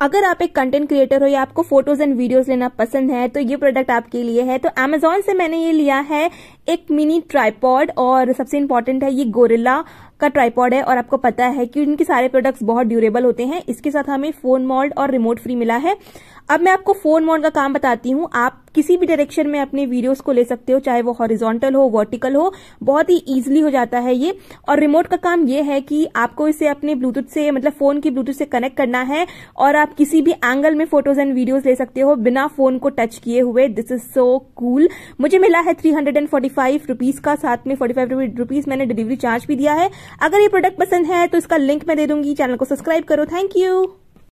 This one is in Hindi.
अगर आप एक कंटेंट क्रिएटर हो या आपको फोटोज एंड वीडियोस लेना पसंद है तो ये प्रोडक्ट आपके लिए है तो अमेजोन से मैंने ये लिया है एक मिनी ट्राईपॉड और सबसे इम्पोर्टेंट है ये गोरिल्ला का ट्राईपॉड है और आपको पता है कि इनके सारे प्रोडक्ट्स बहुत ड्यूरेबल होते हैं इसके साथ हमें फोन मोल्ड और रिमोट फ्री मिला है अब मैं आपको फोन मॉल्ड का काम बताती हूँ आप किसी भी डायरेक्शन में अपने वीडियोस को ले सकते हो चाहे वो हॉरिजॉन्टल हो वर्टिकल हो बहुत ही इजीली हो जाता है ये और रिमोट का काम ये है कि आपको इसे अपने ब्लूटूथ से मतलब फोन के ब्लूटूथ से कनेक्ट करना है और आप किसी भी एंगल में फोटोज एंड वीडियोज ले सकते हो बिना फोन को टच किए हुए दिस इज सो कूल मुझे मिला है थ्री फाइव रुपीज का साथ में फोर्टी फाइव रुपीज मैंने डिलीवरी चार्ज भी दिया है अगर ये प्रोडक्ट पसंद है तो इसका लिंक मैं दे दूंगी चैनल को सब्सक्राइब करो थैंक यू